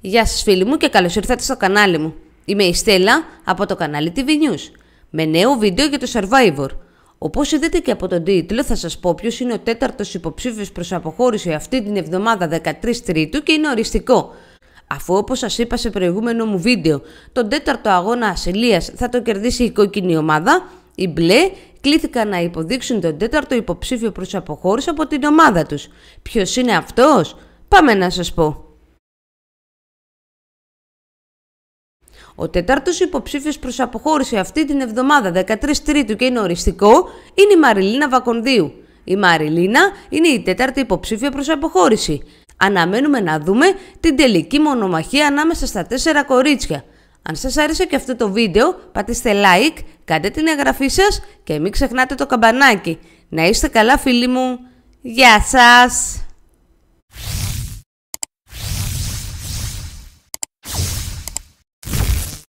Γεια σας φίλοι μου και καλώς ήρθατε στο κανάλι μου. Είμαι η Στέλλα από το κανάλι TV News με νέο βίντεο για το Survivor. Όπως είδατε και από τον τίτλο θα σας πω ποιος είναι ο τέταρτος υποψήφιος προς αποχώρηση αυτή την εβδομάδα 13 Τρίτου και είναι οριστικό. Αφού όπως σας είπα σε προηγούμενο μου βίντεο, τον τέταρτο αγώνα ασυλίας θα το κερδίσει η κόκκινη ομάδα, οι μπλε κλήθηκαν να υποδείξουν τον τέταρτο υποψήφιο προς αποχώρηση από την ομάδα τους. Ποιος είναι αυτός? Πάμε να σας πω. Ο τέταρτος υποψήφιος προς αποχώρηση αυτή την εβδομάδα 13 Τρίτου και είναι οριστικό είναι η Μαριλίνα Βακονδίου. Η Μαριλίνα είναι η τέταρτη υποψήφια προς αποχώρηση. Αναμένουμε να δούμε την τελική μονομαχία ανάμεσα στα τέσσερα κορίτσια. Αν σας άρεσε και αυτό το βίντεο, πατήστε like, κάντε την εγγραφή σας και μην ξεχνάτε το καμπανάκι. Να είστε καλά φίλοι μου. Γεια σας!